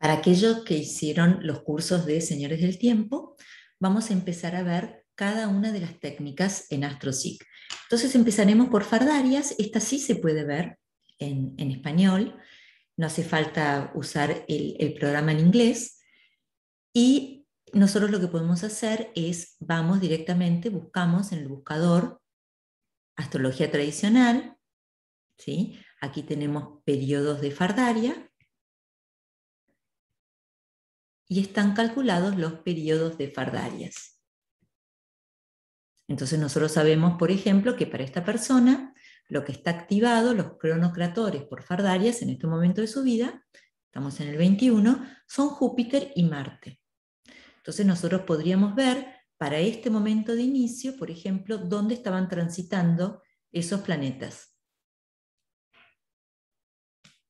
Para aquellos que hicieron los cursos de Señores del Tiempo, vamos a empezar a ver cada una de las técnicas en AstroSIC. Entonces empezaremos por fardarias, esta sí se puede ver en, español, no hace falta usar el, programa en inglés, y nosotros lo que podemos hacer es, vamos directamente, buscamos en el buscador astrología tradicional, ¿sí? aquí tenemos periodos de fardaria, y están calculados los periodos de fardarias. Entonces nosotros sabemos, por ejemplo, que para esta persona lo que está activado, los cronocratores por fardarias en este momento de su vida, estamos en el 21, son Júpiter y Marte. Entonces nosotros podríamos ver para este momento de inicio, por ejemplo, dónde estaban transitando esos planetas.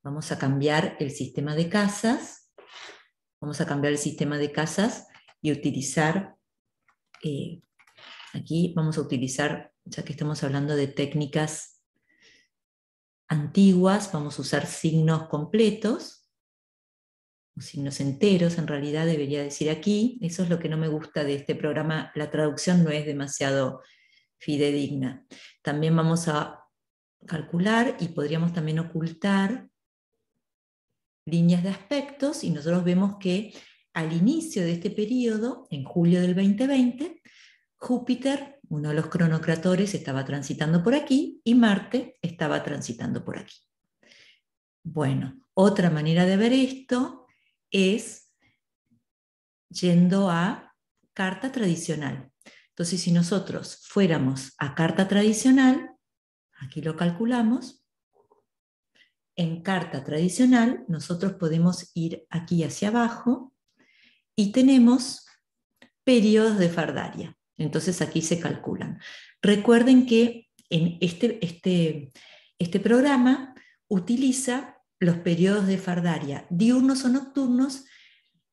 Vamos a cambiar el sistema de casas Vamos a cambiar el sistema de casas y utilizar, eh, aquí vamos a utilizar, ya que estamos hablando de técnicas antiguas, vamos a usar signos completos, signos enteros en realidad debería decir aquí. Eso es lo que no me gusta de este programa, la traducción no es demasiado fidedigna. También vamos a calcular y podríamos también ocultar líneas de aspectos y nosotros vemos que al inicio de este periodo, en julio del 2020, Júpiter, uno de los cronocratores, estaba transitando por aquí y Marte estaba transitando por aquí. Bueno, otra manera de ver esto es yendo a carta tradicional. Entonces, si nosotros fuéramos a carta tradicional, aquí lo calculamos, en carta tradicional, nosotros podemos ir aquí hacia abajo y tenemos periodos de fardaria. Entonces aquí se calculan. Recuerden que en este, este, este programa utiliza los periodos de fardaria diurnos o nocturnos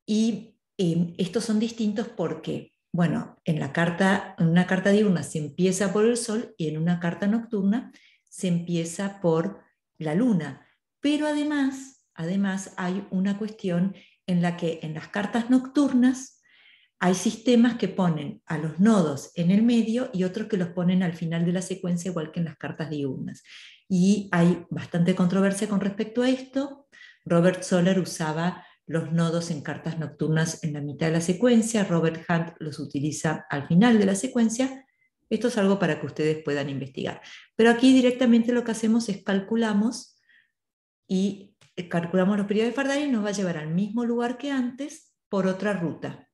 y em, estos son distintos porque, bueno, en, la carta, en una carta diurna se empieza por el sol y en una carta nocturna se empieza por la luna. Pero además, además hay una cuestión en la que en las cartas nocturnas hay sistemas que ponen a los nodos en el medio y otros que los ponen al final de la secuencia, igual que en las cartas diurnas. Y hay bastante controversia con respecto a esto. Robert Soler usaba los nodos en cartas nocturnas en la mitad de la secuencia, Robert Hunt los utiliza al final de la secuencia. Esto es algo para que ustedes puedan investigar. Pero aquí directamente lo que hacemos es calculamos y eh, calculamos los periodos de Fardari y nos va a llevar al mismo lugar que antes por otra ruta.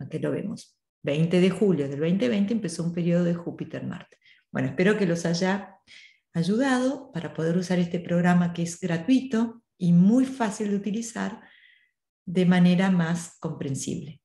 Aquí lo vemos. 20 de julio del 2020 empezó un periodo de Júpiter-Marte. Bueno, espero que los haya ayudado para poder usar este programa que es gratuito y muy fácil de utilizar de manera más comprensible.